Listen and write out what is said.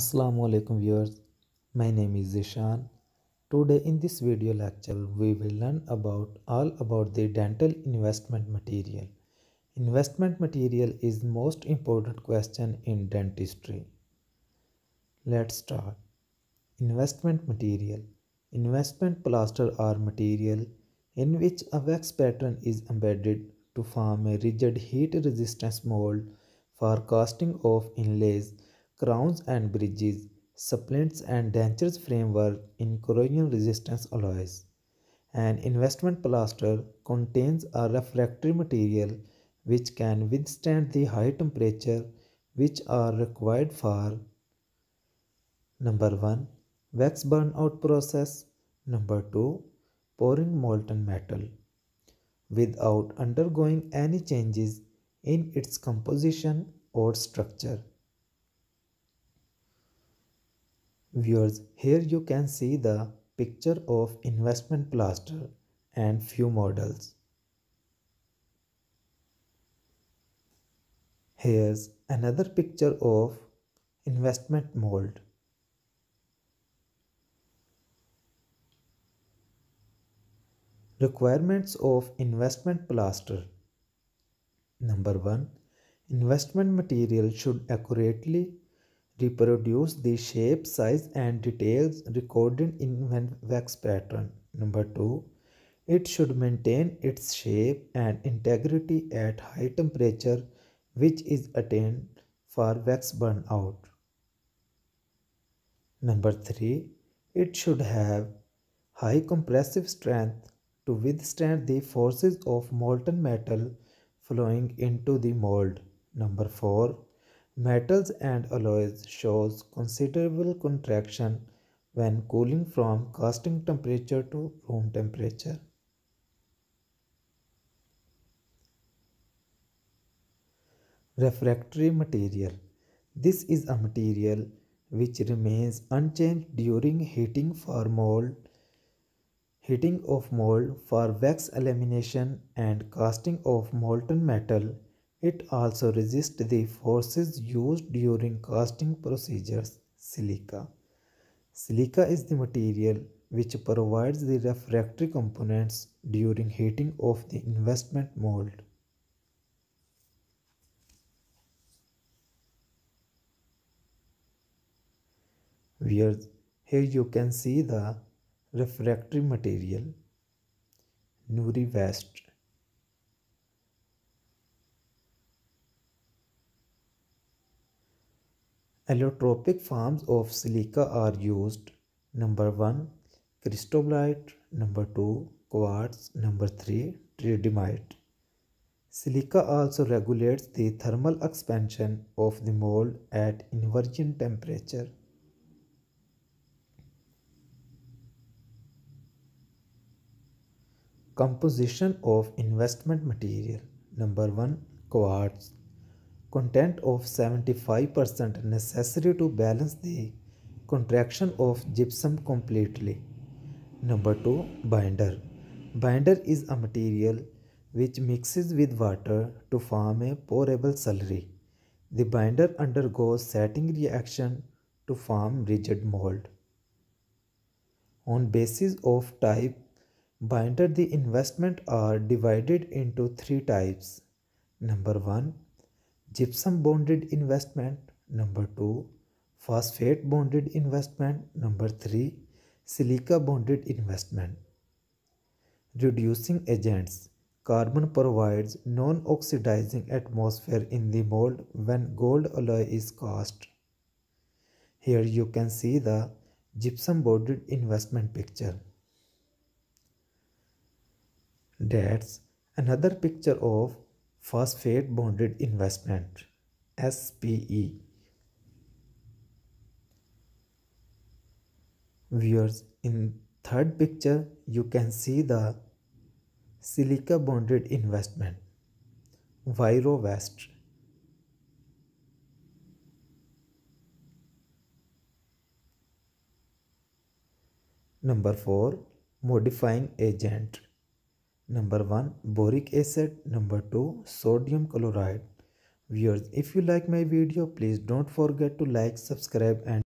Assalamu alaikum viewers my name is Ishan today in this video lecture we will learn about all about the dental investment material investment material is most important question in dentistry let's start investment material investment plaster or material in which a wax pattern is embedded to form a rigid heat resistance mold for casting of inlays crowns and bridges, supplants and dentures framework in corrosion resistance alloys. An investment plaster contains a refractory material which can withstand the high temperature which are required for number 1 wax burnout process number 2 pouring molten metal without undergoing any changes in its composition or structure viewers here you can see the picture of investment plaster and few models here's another picture of investment mold requirements of investment plaster number 1 investment material should accurately reproduce the shape, size and details recorded in wax pattern. Number 2. It should maintain its shape and integrity at high temperature which is attained for wax burnout. Number 3. It should have high compressive strength to withstand the forces of molten metal flowing into the mold. Number 4. Metals and alloys shows considerable contraction when cooling from casting temperature to room temperature. Refractory material. This is a material which remains unchanged during heating for mold, heating of mold for wax elimination and casting of molten metal it also resists the forces used during casting procedures. Silica. Silica is the material which provides the refractory components during heating of the investment mold. Here, here you can see the refractory material, Nuri vest. Allotropic forms of silica are used. Number 1 cristobalite, number 2 quartz, number 3 tridymite. Silica also regulates the thermal expansion of the mold at inversion temperature. Composition of investment material Number 1 quartz content of 75% necessary to balance the contraction of gypsum completely. Number 2 binder. Binder is a material which mixes with water to form a pourable slurry. The binder undergoes setting reaction to form rigid mold. On basis of type binder the investment are divided into three types. Number 1 gypsum bonded investment number 2 phosphate bonded investment number 3 silica bonded investment reducing agents carbon provides non-oxidizing atmosphere in the mold when gold alloy is cast here you can see the gypsum bonded investment picture that's another picture of phosphate bonded investment SPE viewers in third picture you can see the silica bonded investment virovest number 4 modifying agent number one boric acid number two sodium chloride viewers if you like my video please don't forget to like subscribe and